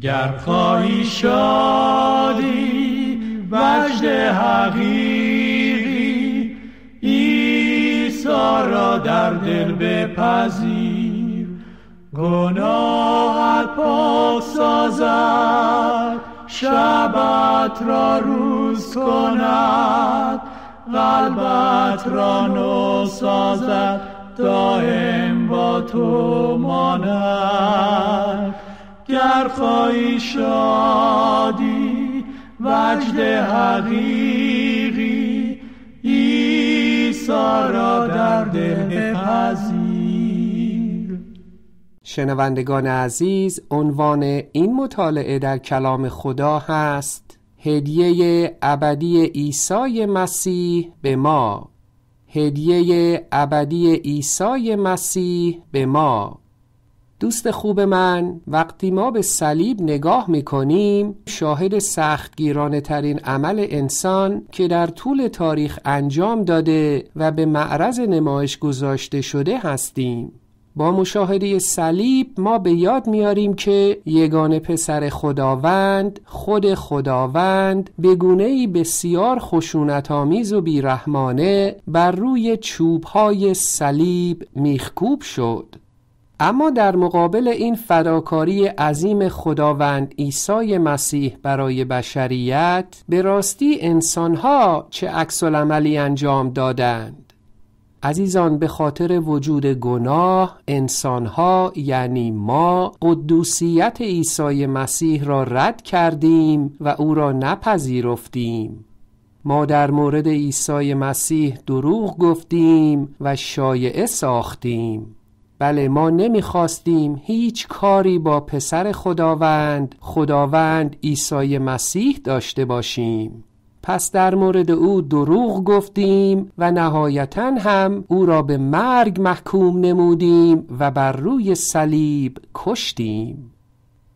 گر خواهی شادی وجد حقیقی ایسا را در دل بپذیر گناهت پاک سازد شبت را روز کند قلبت را نو سازد دائم با تو ماند خواهی شادی وجد حقیقی ایسا را در دل شنوندگان عزیز عنوان این مطالعه در کلام خدا هست هدیه ابدی عیسی مسیح به ما هدیه ابدی عیسی مسیح به ما دوست خوب من وقتی ما به صلیب نگاه میکنیم شاهد گیرانه ترین عمل انسان که در طول تاریخ انجام داده و به معرض نمایش گذاشته شده هستیم با مشاهده صلیب ما به یاد میاریم که یگانه پسر خداوند خود خداوند به گونه بسیار آمیز و بیرحمانه بر روی های صلیب میخکوب شد اما در مقابل این فداکاری عظیم خداوند عیسی مسیح برای بشریت به راستی انسانها چه عکس عملی انجام دادند عزیزان به خاطر وجود گناه انسانها یعنی ما قدوسیت عیسی مسیح را رد کردیم و او را نپذیرفتیم ما در مورد عیسی مسیح دروغ گفتیم و شایعه ساختیم بله ما نمیخواستیم هیچ کاری با پسر خداوند خداوند عیسی مسیح داشته باشیم پس در مورد او دروغ گفتیم و نهایتا هم او را به مرگ محکوم نمودیم و بر روی صلیب کشتیم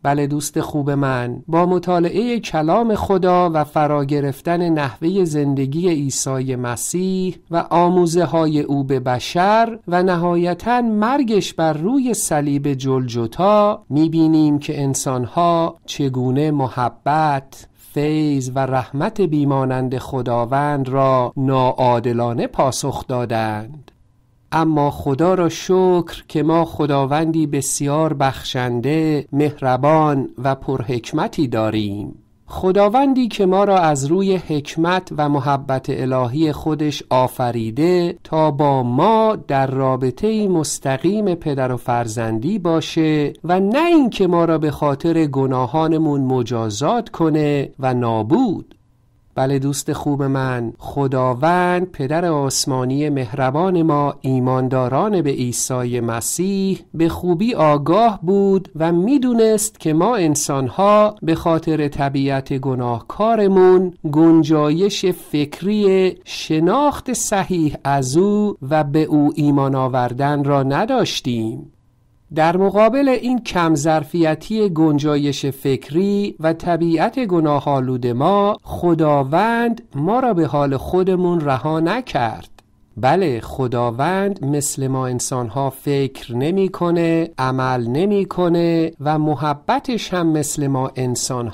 بله دوست خوب من با مطالعه کلام خدا و فرا گرفتن نحوه زندگی عیسی مسیح و آموزه های او به بشر و نهایتا مرگش بر روی صلیب جلجتا بینیم که انسانها چگونه محبت فیض و رحمت بیمانند خداوند را ناعادلانه پاسخ دادند اما خدا را شکر که ما خداوندی بسیار بخشنده مهربان و پرحکمتی داریم خداوندی که ما را از روی حکمت و محبت الهی خودش آفریده تا با ما در رابطه مستقیم پدر و فرزندی باشه و نه اینکه ما را به خاطر گناهانمون مجازات کنه و نابود بله دوست خوب من خداوند پدر آسمانی مهربان ما ایمانداران به عیسی مسیح به خوبی آگاه بود و میدونست که ما انسانها به خاطر طبیعت گناهکارمون گنجایش فکری شناخت صحیح از او و به او ایمان آوردن را نداشتیم در مقابل این کمظرفیتی گنجایش فکری و طبیعت گناهآلود ما خداوند ما را به حال خودمون رها نکرد بله خداوند مثل ما ها فکر نمیکنه عمل نمیکنه و محبتش هم مثل ما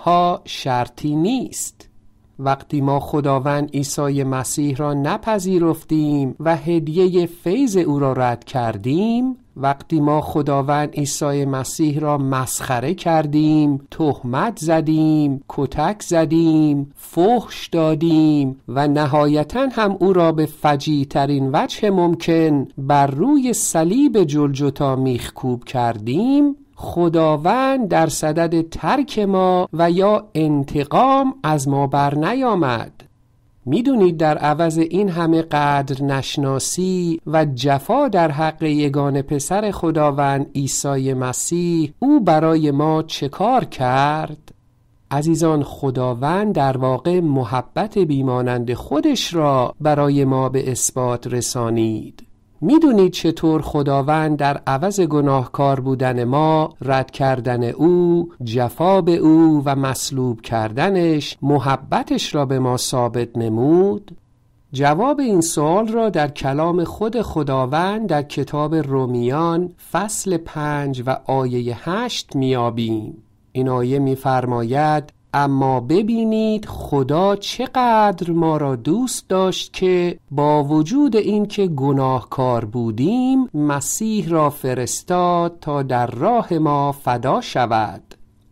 ها شرطی نیست وقتی ما خداوند عیسی مسیح را نپذیرفتیم و هدیه فیض او را رد کردیم وقتی ما خداوند عیسی مسیح را مسخره کردیم تهمت زدیم کتک زدیم فحش دادیم و نهایتا هم او را به فجی ترین وجه ممکن بر روی صلیب جلجتا میخکوب کردیم خداوند در صدد ترک ما و یا انتقام از ما بر نیامد میدونید در عوض این همه قدر نشناسی و جفا در حق یگان پسر خداوند عیسی مسیح او برای ما چه کار کرد؟ عزیزان خداوند در واقع محبت بیمانند خودش را برای ما به اثبات رسانید میدونید چطور خداوند در عوض گناهکار بودن ما رد کردن او جفا به او و مصلوب کردنش محبتش را به ما ثابت نمود جواب این سوال را در کلام خود خداوند در کتاب رومیان فصل پنج و آیه هشت میابیم این آیه میفرماید اما ببینید خدا چقدر ما را دوست داشت که با وجود اینکه گناهکار بودیم مسیح را فرستاد تا در راه ما فدا شود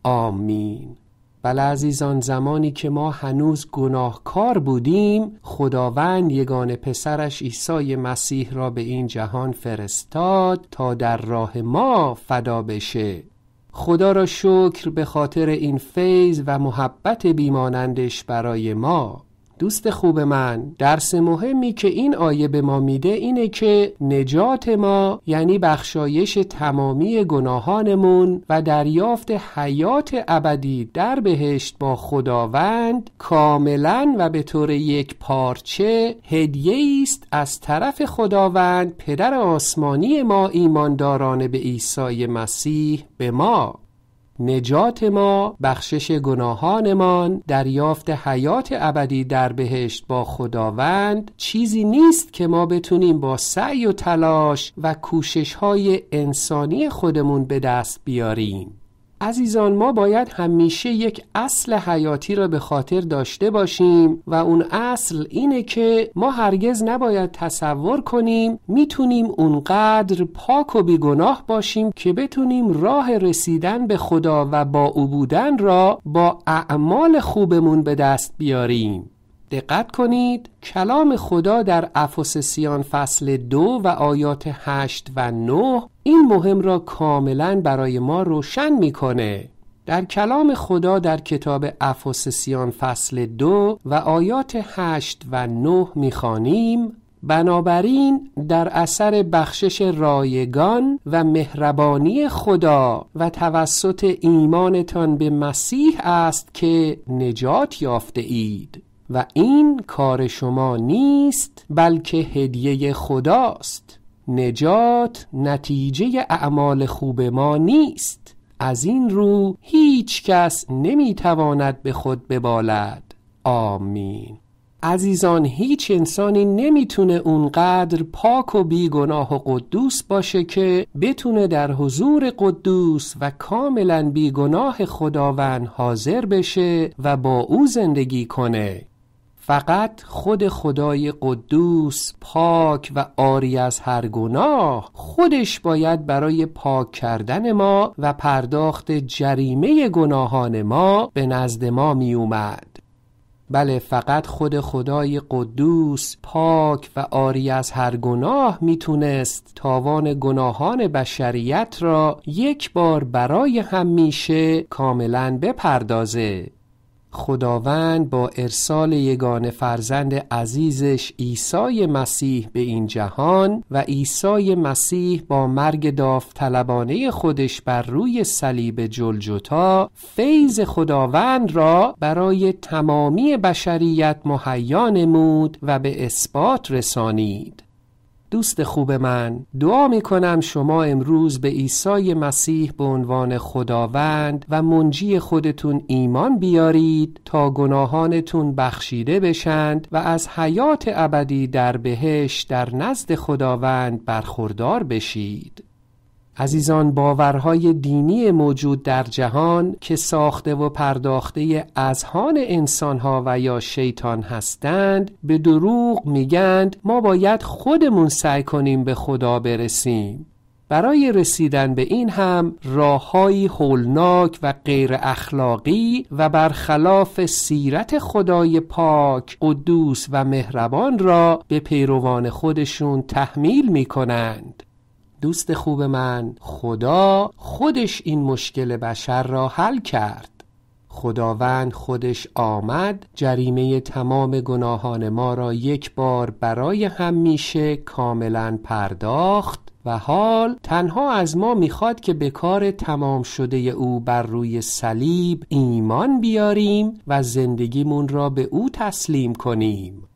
آمین بله عزیزان زمانی که ما هنوز گناهکار بودیم خداوند یگان پسرش عیسی مسیح را به این جهان فرستاد تا در راه ما فدا بشه خدا را شکر به خاطر این فیض و محبت بیمانندش برای ما دوست خوب من درس مهمی که این آیه به ما میده اینه که نجات ما یعنی بخشایش تمامی گناهانمون و دریافت حیات ابدی در بهشت با خداوند کاملا و به طور یک پارچه هدیه است از طرف خداوند پدر آسمانی ما ایمانداران به عیسی مسیح به ما نجات ما بخشش گناهانمان دریافت حیات ابدی در بهشت با خداوند چیزی نیست که ما بتونیم با سعی و تلاش و کوشش های انسانی خودمون به دست بیاریم عزیزان ما باید همیشه یک اصل حیاتی را به خاطر داشته باشیم و اون اصل اینه که ما هرگز نباید تصور کنیم میتونیم اونقدر پاک و بیگناه باشیم که بتونیم راه رسیدن به خدا و با او بودن را با اعمال خوبمون به دست بیاریم دقت کنید کلام خدا در افسسیان فصل دو و آیات هشت و نه این مهم را کاملا برای ما روشن میکنه در کلام خدا در کتاب افسسیان فصل دو و آیات هشت و نه میخوانیم بنابراین در اثر بخشش رایگان و مهربانی خدا و توسط ایمانتان به مسیح است که نجات یافته اید و این کار شما نیست بلکه هدیه خداست نجات نتیجه اعمال خوب ما نیست از این رو هیچ کس نمیتواند به خود ببالد آمین عزیزان هیچ انسانی نمیتونه اونقدر پاک و بیگناه و قدوس باشه که بتونه در حضور قدوس و کاملا بیگناه خداوند حاضر بشه و با او زندگی کنه فقط خود خدای قدوس پاک و آری از هر گناه خودش باید برای پاک کردن ما و پرداخت جریمه گناهان ما به نزد ما می اومد بله فقط خود خدای قدوس پاک و آری از هر گناه میتونست تاوان گناهان بشریت را یک بار برای همیشه کاملا بپردازه خداوند با ارسال یگان فرزند عزیزش عیسی مسیح به این جهان و عیسی مسیح با مرگ داوطلبانه خودش بر روی صلیب جلجتا فیض خداوند را برای تمامی بشریت مهیا نمود و به اثبات رسانید دوست خوب من دعا می کنم شما امروز به عیسی مسیح به عنوان خداوند و منجی خودتون ایمان بیارید تا گناهانتون بخشیده بشند و از حیات ابدی در بهشت در نزد خداوند برخوردار بشید عزیزان باورهای دینی موجود در جهان که ساخته و پرداخته اذهان انسانها و یا شیطان هستند به دروغ میگند ما باید خودمون سعی کنیم به خدا برسیم برای رسیدن به این هم راههایی هولناک و غیر اخلاقی و برخلاف سیرت خدای پاک قدوس و مهربان را به پیروان خودشون تحمیل می کنند. دوست خوب من خدا خودش این مشکل بشر را حل کرد خداوند خودش آمد جریمه تمام گناهان ما را یک بار برای همیشه کاملا پرداخت و حال تنها از ما میخواد که به کار تمام شده او بر روی صلیب ایمان بیاریم و زندگیمون را به او تسلیم کنیم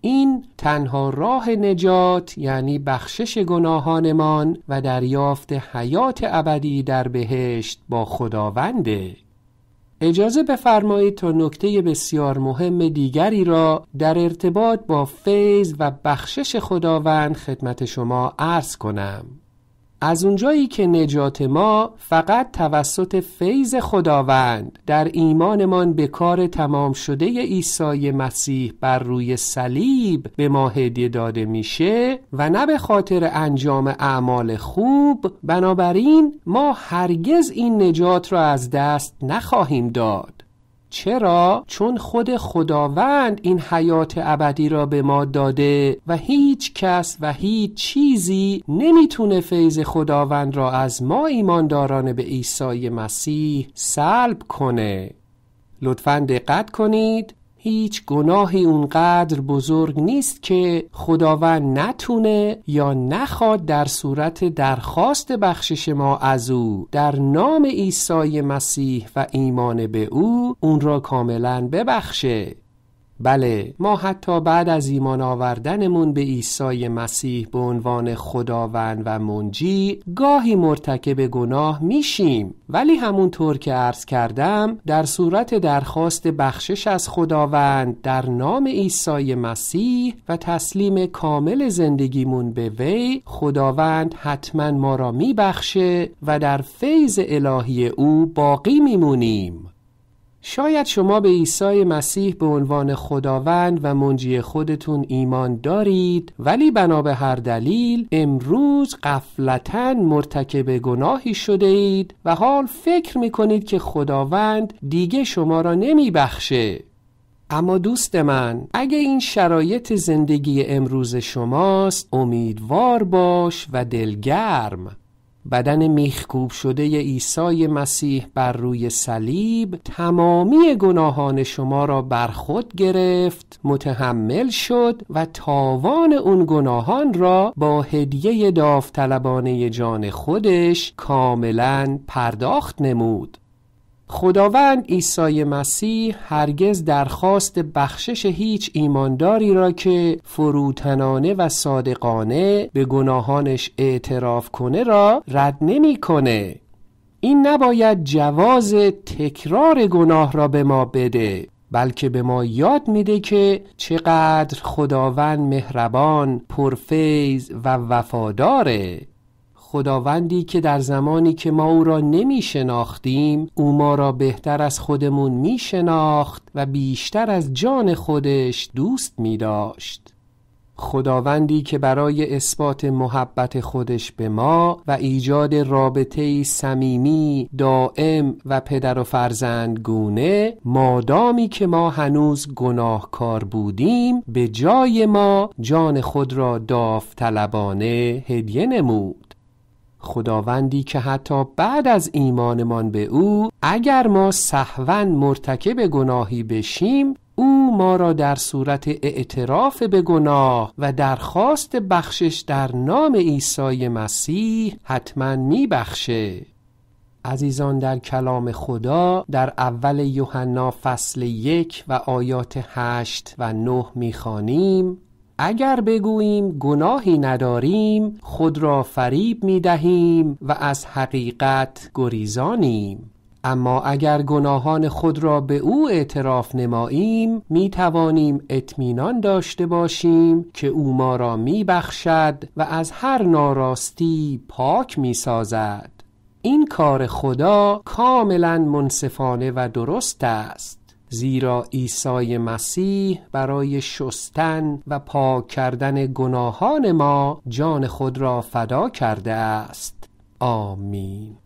این تنها راه نجات یعنی بخشش گناهانمان و دریافت حیات ابدی در بهشت با خداونده اجازه بفرمایید تا نکته بسیار مهم دیگری را در ارتباط با فیض و بخشش خداوند خدمت شما عرض کنم از اونجایی که نجات ما فقط توسط فیض خداوند در ایمانمان به کار تمام شده عیسی مسیح بر روی صلیب به ما هدیه داده میشه و نه به خاطر انجام اعمال خوب بنابراین ما هرگز این نجات را از دست نخواهیم داد چرا؟ چون خود خداوند این حیات ابدی را به ما داده و هیچ کس و هیچ چیزی نمیتونه فیض خداوند را از ما ایمانداران به عیسی مسیح سلب کنه لطفا دقت کنید هیچ گناهی اونقدر بزرگ نیست که خداوند نتونه یا نخواد در صورت درخواست بخشش ما از او در نام عیسی مسیح و ایمان به او اون را کاملا ببخشه بله ما حتی بعد از ایمان آوردنمون به عیسی مسیح به عنوان خداوند و منجی گاهی مرتکب گناه میشیم ولی همونطور که عرض کردم در صورت درخواست بخشش از خداوند در نام عیسی مسیح و تسلیم کامل زندگیمون به وی خداوند حتما ما را میبخشه و در فیض الهی او باقی میمونیم شاید شما به عیسی مسیح به عنوان خداوند و منجی خودتون ایمان دارید ولی بنا به هر دلیل امروز قفلتا مرتکب گناهی شده اید و حال فکر می کنید که خداوند دیگه شما را نمی بخشه. اما دوست من اگه این شرایط زندگی امروز شماست امیدوار باش و دلگرم بدن میخکوب شده عیسی مسیح بر روی صلیب تمامی گناهان شما را بر خود گرفت متحمل شد و تاوان اون گناهان را با هدیه داوطلبانه جان خودش کاملا پرداخت نمود خداوند عیسی مسیح هرگز درخواست بخشش هیچ ایمانداری را که فروتنانه و صادقانه به گناهانش اعتراف کنه را رد نمیکنه. این نباید جواز تکرار گناه را به ما بده بلکه به ما یاد میده که چقدر خداوند مهربان، پرفیض و وفاداره خداوندی که در زمانی که ما او را نمی شناختیم او ما را بهتر از خودمون می شناخت و بیشتر از جان خودش دوست می داشت. خداوندی که برای اثبات محبت خودش به ما و ایجاد رابطه صمیمی دائم و پدر و فرزند گونه مادامی که ما هنوز گناهکار بودیم به جای ما جان خود را داوطلبانه هدیه نمود خداوندی که حتی بعد از ایمانمان به او اگر ما سهوا مرتکب گناهی بشیم او ما را در صورت اعتراف به گناه و درخواست بخشش در نام عیسی مسیح حتما میبخشه عزیزان در کلام خدا در اول یوحنا فصل یک و آیات هشت و نه میخوانیم اگر بگوییم گناهی نداریم خود را فریب می دهیم و از حقیقت گریزانیم اما اگر گناهان خود را به او اعتراف نماییم می توانیم اطمینان داشته باشیم که او ما را می بخشد و از هر ناراستی پاک می سازد این کار خدا کاملا منصفانه و درست است زیرا عیسی مسیح برای شستن و پاک کردن گناهان ما جان خود را فدا کرده است آمین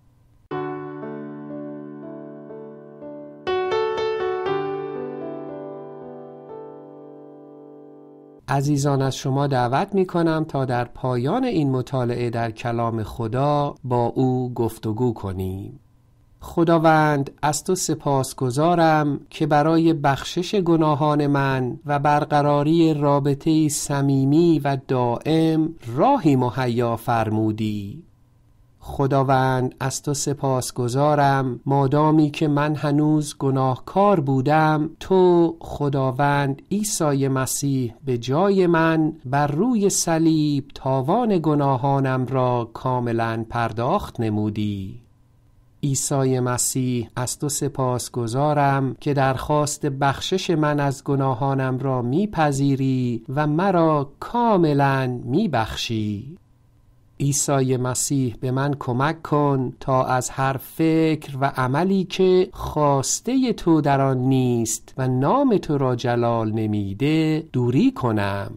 عزیزان از شما دعوت می کنم تا در پایان این مطالعه در کلام خدا با او گفتگو کنیم خداوند از تو سپاسگزارم که برای بخشش گناهان من و برقراری رابطه صمیمی و دائم راهی مهیا فرمودی خداوند از تو سپاس گذارم مادامی که من هنوز گناهکار بودم تو خداوند عیسی مسیح به جای من بر روی صلیب تاوان گناهانم را کاملا پرداخت نمودی عیسی مسیح از تو سپاس گذارم که درخواست بخشش من از گناهانم را میپذیری و مرا کاملا میبخشی عیسی مسیح به من کمک کن تا از هر فکر و عملی که خواسته تو در آن نیست و نام تو را جلال نمیده دوری کنم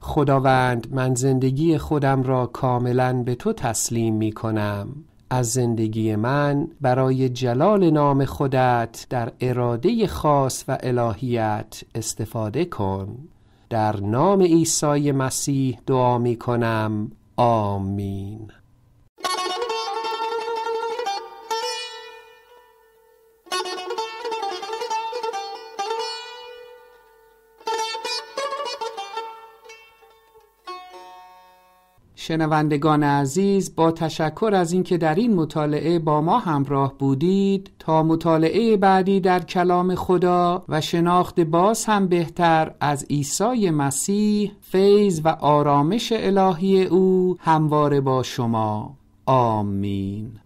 خداوند من زندگی خودم را کاملا به تو تسلیم می کنم از زندگی من برای جلال نام خودت در اراده خاص و الهیت استفاده کن در نام عیسی مسیح دعا می کنم آمین شنوندگان عزیز با تشکر از اینکه در این مطالعه با ما همراه بودید تا مطالعه بعدی در کلام خدا و شناخت باز هم بهتر از عیسی مسیح فیض و آرامش الهی او همواره با شما آمین